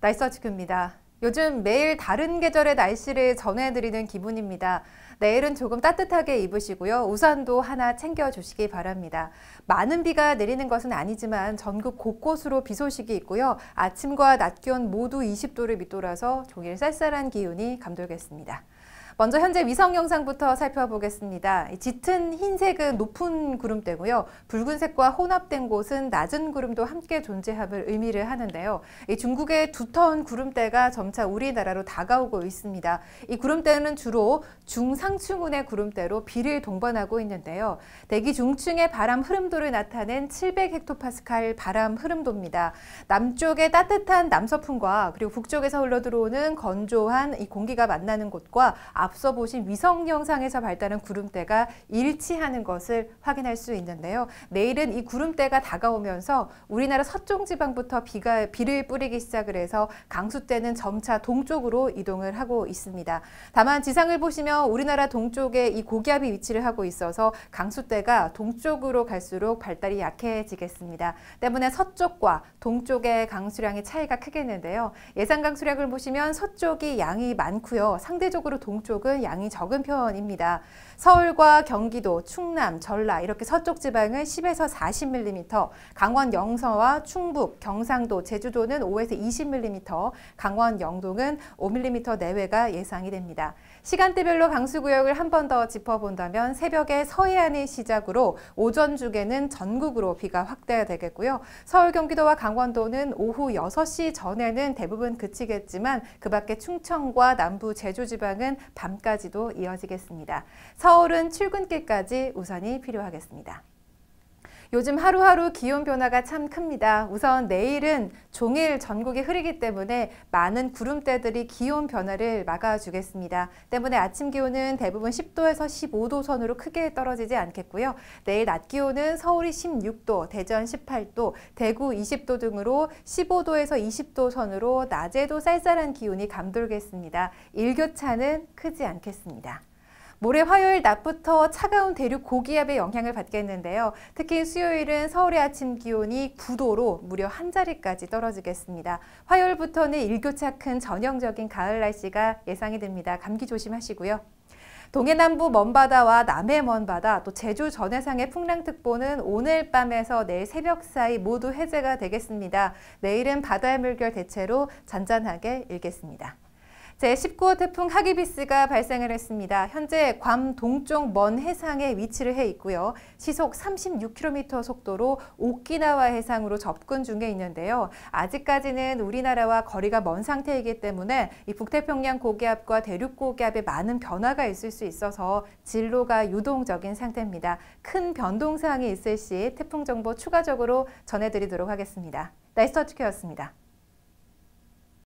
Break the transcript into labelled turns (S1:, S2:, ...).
S1: 날씨와지입니다 요즘 매일 다른 계절의 날씨를 전해드리는 기분입니다. 내일은 조금 따뜻하게 입으시고요. 우산도 하나 챙겨주시기 바랍니다. 많은 비가 내리는 것은 아니지만 전국 곳곳으로 비 소식이 있고요. 아침과 낮 기온 모두 20도를 밑돌아서 종일 쌀쌀한 기운이 감돌겠습니다. 먼저 현재 위성 영상부터 살펴보겠습니다. 짙은 흰색은 높은 구름대고요. 붉은색과 혼합된 곳은 낮은 구름도 함께 존재함을 의미를 하는데요. 이 중국의 두터운 구름대가 점차 우리나라로 다가오고 있습니다. 이 구름대는 주로 중상층운의 구름대로 비를 동반하고 있는데요. 대기 중층의 바람 흐름도를 나타낸 700헥토파스칼 바람 흐름도입니다. 남쪽의 따뜻한 남서풍과 그리고 북쪽에서 흘러 들어오는 건조한 이 공기가 만나는 곳과 앞서 보신 위성 영상에서 발달한 구름대가 일치하는 것을 확인할 수 있는데요. 내일은 이 구름대가 다가오면서 우리나라 서쪽 지방부터 비가 비를 뿌리기 시작을 해서 강수대는 점차 동쪽으로 이동을 하고 있습니다. 다만 지상을 보시면 우리나라 동쪽에 이 고기압이 위치를 하고 있어서 강수대가 동쪽으로 갈수록 발달이 약해지겠습니다. 때문에 서쪽과 동쪽의 강수량의 차이가 크겠는데요. 예상 강수량을 보시면 서쪽이 양이 많고요. 상대적으로 동쪽 쪽은 양이 적은 편입니다. 서울과 경기도, 충남, 전라 이렇게 서쪽 지방은 10에서 40mm, 강원 영서와 충북, 경상도, 제주도는 5에서 20mm, 강원 영동은 5mm 내외가 예상이 됩니다. 시간대별로 강수구역을 한 번 더 짚어본다면 새벽에 서해안을 시작으로 오전 중에는 전국으로 비가 확대되겠고요. 서울, 경기도와 강원도는 오후 6시 전에는 대부분 그치겠지만 그 밖에 충청과 남부 제주 지방은 밤 밤까지도 이어지겠습니다. 서울은 출근길까지 우산이 필요하겠습니다. 요즘 하루하루 기온 변화가 참 큽니다. 우선 내일은 종일 전국이 흐리기 때문에 많은 구름대들이 기온 변화를 막아주겠습니다. 때문에 아침 기온은 대부분 10도에서 15도 선으로 크게 떨어지지 않겠고요. 내일 낮 기온은 서울이 16도, 대전 18도, 대구 20도 등으로 15도에서 20도 선으로 낮에도 쌀쌀한 기온이 감돌겠습니다. 일교차는 크지 않겠습니다. 모레 화요일 낮부터 차가운 대륙 고기압의 영향을 받겠는데요. 특히 수요일은 서울의 아침 기온이 9도로 무려 한 자리까지 떨어지겠습니다. 화요일부터는 일교차 큰 전형적인 가을 날씨가 예상이 됩니다. 감기 조심하시고요. 동해남부 먼바다와 남해 먼바다 또 제주 전해상의 풍랑특보는 오늘 밤에서 내일 새벽 사이 모두 해제가 되겠습니다. 내일은 바다의 물결 대체로 잔잔하게 일겠습니다. 제19호 태풍 하기비스가 발생을 했습니다. 현재 괌 동쪽 먼 해상에 위치를 해 있고요. 시속 36km 속도로 오키나와 해상으로 접근 중에 있는데요. 아직까지는 우리나라와 거리가 먼 상태이기 때문에 이 북태평양 고기압과 대륙 고기압에 많은 변화가 있을 수 있어서 진로가 유동적인 상태입니다. 큰 변동사항이 있을 시 태풍 정보 추가적으로 전해드리도록 하겠습니다. 나이스 터치케였습니다.